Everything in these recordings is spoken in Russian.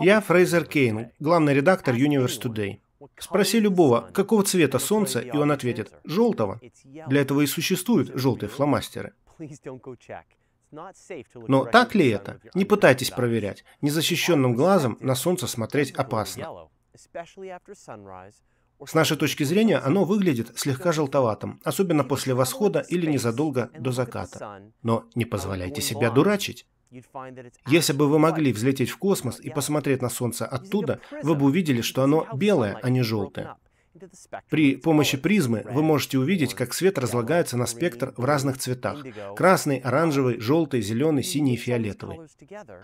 Я Фрейзер Кейн, главный редактор Universe Today. Спроси любого, какого цвета солнце, и он ответит – желтого. Для этого и существуют желтые фломастеры. Но так ли это? Не пытайтесь проверять. Незащищенным глазом на солнце смотреть опасно. С нашей точки зрения оно выглядит слегка желтоватым, особенно после восхода или незадолго до заката. Но не позволяйте себя дурачить. Если бы вы могли взлететь в космос и посмотреть на Солнце оттуда, вы бы увидели, что оно белое, а не желтое. При помощи призмы вы можете увидеть, как свет разлагается на спектр в разных цветах. Красный, оранжевый, желтый, зеленый, синий и фиолетовый.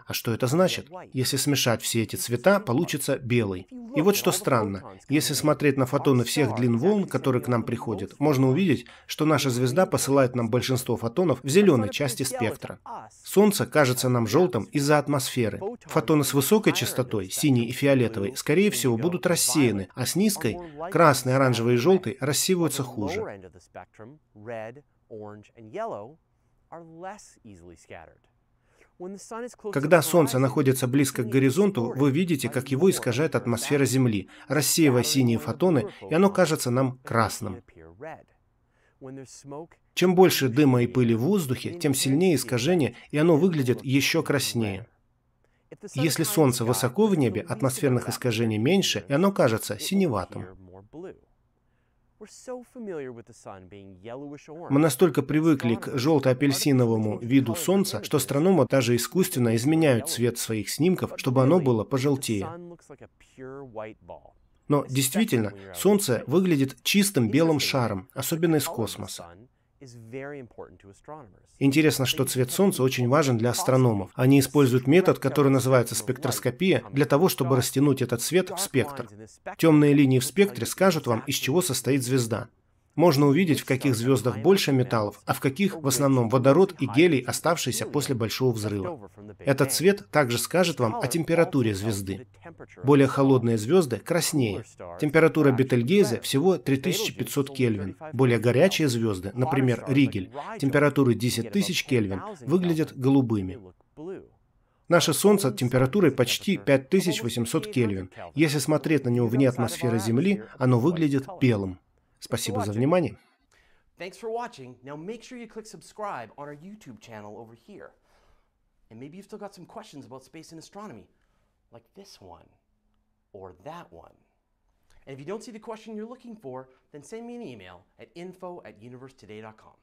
А что это значит? Если смешать все эти цвета, получится белый. И вот что странно. Если смотреть на фотоны всех длин волн, которые к нам приходят, можно увидеть, что наша звезда посылает нам большинство фотонов в зеленой части спектра. Солнце кажется нам желтым из-за атмосферы. Фотоны с высокой частотой, синий и фиолетовый, скорее всего, будут рассеяны, а с низкой – красный, оранжевый и желтый рассеиваются хуже. Когда Солнце находится близко к горизонту, вы видите, как его искажает атмосфера Земли, рассеивая синие фотоны, и оно кажется нам красным. Чем больше дыма и пыли в воздухе, тем сильнее искажение, и оно выглядит еще краснее. Если Солнце высоко в небе, атмосферных искажений меньше, и оно кажется синеватым. Мы настолько привыкли к желто-апельсиновому виду солнца, что астрономы даже искусственно изменяют цвет своих снимков, чтобы оно было пожелтее. Но действительно, Солнце выглядит чистым белым шаром, особенно из космоса. Интересно, что цвет Солнца очень важен для астрономов. Они используют метод, который называется спектроскопия, для того, чтобы растянуть этот свет в спектр. Темные линии в спектре скажут вам, из чего состоит звезда. Можно увидеть, в каких звездах больше металлов, а в каких в основном водород и гелий, оставшиеся после большого взрыва. Этот цвет также скажет вам о температуре звезды. Более холодные звезды краснее. Температура Бетельгейзе всего 3500 Кельвин. Более горячие звезды, например, Ригель, температуры 10 тысяч Кельвин, выглядят голубыми. Наше Солнце температурой почти 5800 Кельвин. Если смотреть на него вне атмосферы Земли, оно выглядит белым. Спасибо за внимание. Thanks for watching. Now make sure you click subscribe on our YouTube channel over here. And maybe you've still got some questions about space and astronomy, like this one or that one. And if you don't see the question you're looking for, then send me an email at info at universetoday.com.